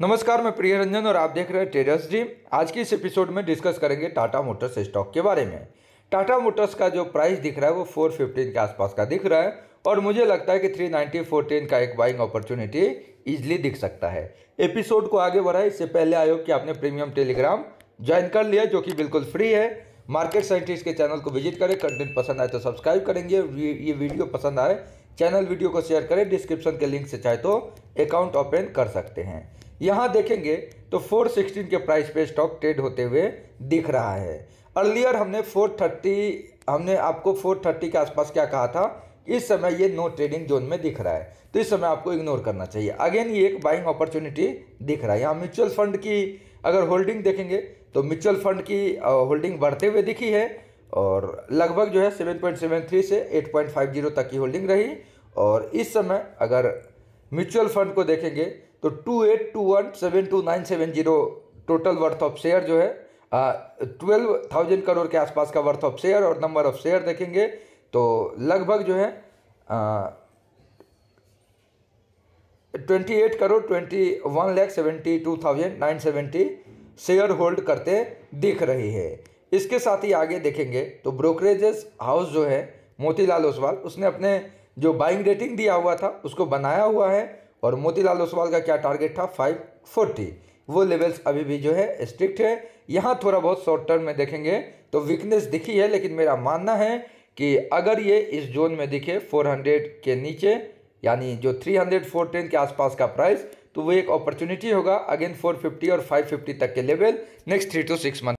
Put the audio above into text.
नमस्कार मैं प्रिय रंजन और आप देख रहे हैं ट्रेडर्स ड्रीम आज की इस एपिसोड में डिस्कस करेंगे टाटा मोटर्स स्टॉक के बारे में टाटा मोटर्स का जो प्राइस दिख रहा है वो फोर फिफ्टीन के आसपास का दिख रहा है और मुझे लगता है कि थ्री नाइन्टी फोर टेन का एक बाइंग अपॉर्चुनिटी इजिली दिख सकता है एपिसोड को आगे बढ़ाए इससे पहले आयोग कि आपने प्रीमियम टेलीग्राम ज्वाइन कर लिया जो कि बिल्कुल फ्री है मार्केट साइंटिस्ट के चैनल को विजिट करें कंटेंट पसंद आए तो सब्सक्राइब करेंगे ये वीडियो पसंद आए चैनल वीडियो को शेयर करें डिस्क्रिप्शन के लिंक से चाहे तो अकाउंट ओपन कर सकते हैं यहाँ देखेंगे तो 416 के प्राइस पे स्टॉक ट्रेड होते हुए दिख रहा है अर्लियर हमने 430 हमने आपको 430 के आसपास क्या कहा था इस समय ये नो ट्रेडिंग जोन में दिख रहा है तो इस समय आपको इग्नोर करना चाहिए अगेन ये एक बाइंग अपॉर्चुनिटी दिख रहा है यहाँ म्यूचुअल फंड की अगर होल्डिंग देखेंगे तो म्यूचुअल फंड की होल्डिंग बढ़ते हुए दिखी है और लगभग जो है 7.73 से 8.50 तक की होल्डिंग रही और इस समय अगर म्यूचुअल फंड को देखेंगे तो two eight two one seven two nine seven zero total worth of share जो है ट्वेल्व थाउजेंड करोड़ के आसपास का वर्थ ऑफ शेयर और नंबर ऑफ शेयर देखेंगे तो लगभग जो है twenty eight crore twenty one lakh seventy two thousand nine seventy share hold करते दिख रही है इसके साथ ही आगे देखेंगे तो ब्रोकरेजेस हाउस जो है मोतीलाल ओसवाल उसने अपने जो बाइंग रेटिंग दिया हुआ था उसको बनाया हुआ है और मोतीलाल ओसवाल का क्या टारगेट था 540 वो लेवल्स अभी भी जो है स्ट्रिक्ट है यहाँ थोड़ा बहुत शॉर्ट टर्म में देखेंगे तो वीकनेस दिखी है लेकिन मेरा मानना है कि अगर ये इस जोन में दिखे 400 के नीचे यानी जो 300 410 के आसपास का प्राइस तो वो एक अपॉर्चुनिटी होगा अगेन 450 और 550 तक के level next three two six month